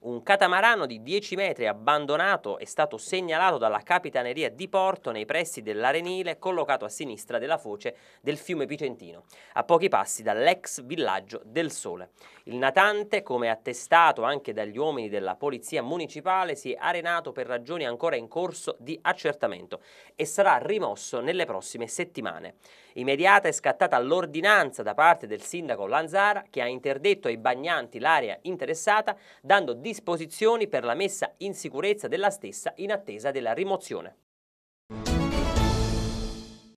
Un catamarano di 10 metri abbandonato è stato segnalato dalla Capitaneria di Porto nei pressi dell'Arenile, collocato a sinistra della foce del fiume Picentino, a pochi passi dall'ex villaggio del Sole. Il natante, come attestato anche dagli uomini della Polizia Municipale, si è arenato per ragioni ancora in corso di accertamento e sarà rimosso nelle prossime settimane. Immediata è scattata l'ordinanza da parte del sindaco Lanzara che ha interdetto ai bagnanti l'area interessata dando disponibilità disposizioni per la messa in sicurezza della stessa in attesa della rimozione.